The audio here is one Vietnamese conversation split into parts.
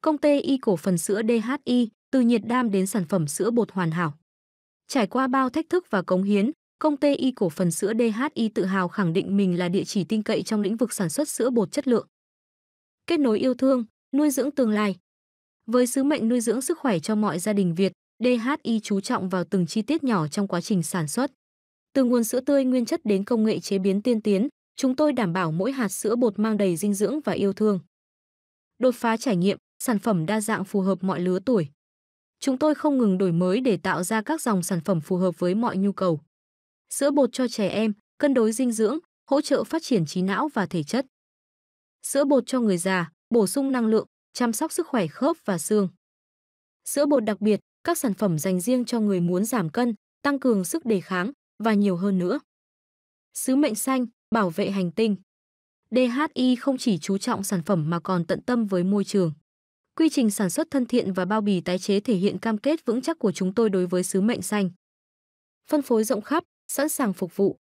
công ty y cổ phần sữa DHI, từ nhiệt đam đến sản phẩm sữa bột hoàn hảo. Trải qua bao thách thức và cống hiến, công ty y cổ phần sữa DHI tự hào khẳng định mình là địa chỉ tin cậy trong lĩnh vực sản xuất sữa bột chất lượng. Kết nối yêu thương, nuôi dưỡng tương lai. Với sứ mệnh nuôi dưỡng sức khỏe cho mọi gia đình Việt, DHI chú trọng vào từng chi tiết nhỏ trong quá trình sản xuất. Từ nguồn sữa tươi nguyên chất đến công nghệ chế biến tiên tiến, chúng tôi đảm bảo mỗi hạt sữa bột mang đầy dinh dưỡng và yêu thương. Đột phá trải nghiệm, sản phẩm đa dạng phù hợp mọi lứa tuổi. Chúng tôi không ngừng đổi mới để tạo ra các dòng sản phẩm phù hợp với mọi nhu cầu. Sữa bột cho trẻ em, cân đối dinh dưỡng, hỗ trợ phát triển trí não và thể chất. Sữa bột cho người già, bổ sung năng lượng, chăm sóc sức khỏe khớp và xương. Sữa bột đặc biệt, các sản phẩm dành riêng cho người muốn giảm cân, tăng cường sức đề kháng và nhiều hơn nữa. Sứ mệnh xanh, bảo vệ hành tinh. DHI không chỉ chú trọng sản phẩm mà còn tận tâm với môi trường. Quy trình sản xuất thân thiện và bao bì tái chế thể hiện cam kết vững chắc của chúng tôi đối với sứ mệnh xanh. Phân phối rộng khắp, sẵn sàng phục vụ.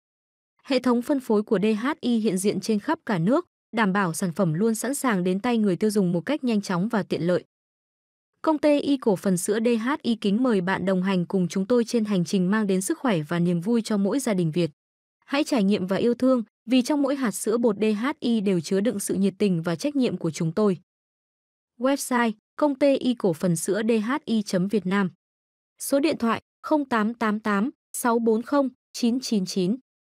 Hệ thống phân phối của DHI hiện diện trên khắp cả nước, đảm bảo sản phẩm luôn sẵn sàng đến tay người tiêu dùng một cách nhanh chóng và tiện lợi. Công ty Y cổ phần sữa DHI kính mời bạn đồng hành cùng chúng tôi trên hành trình mang đến sức khỏe và niềm vui cho mỗi gia đình Việt. Hãy trải nghiệm và yêu thương vì trong mỗi hạt sữa bột DHI đều chứa đựng sự nhiệt tình và trách nhiệm của chúng tôi. Website: Công ty y cổ phần sữa DHI.Việt Nam. Số điện thoại: 0888 640 999.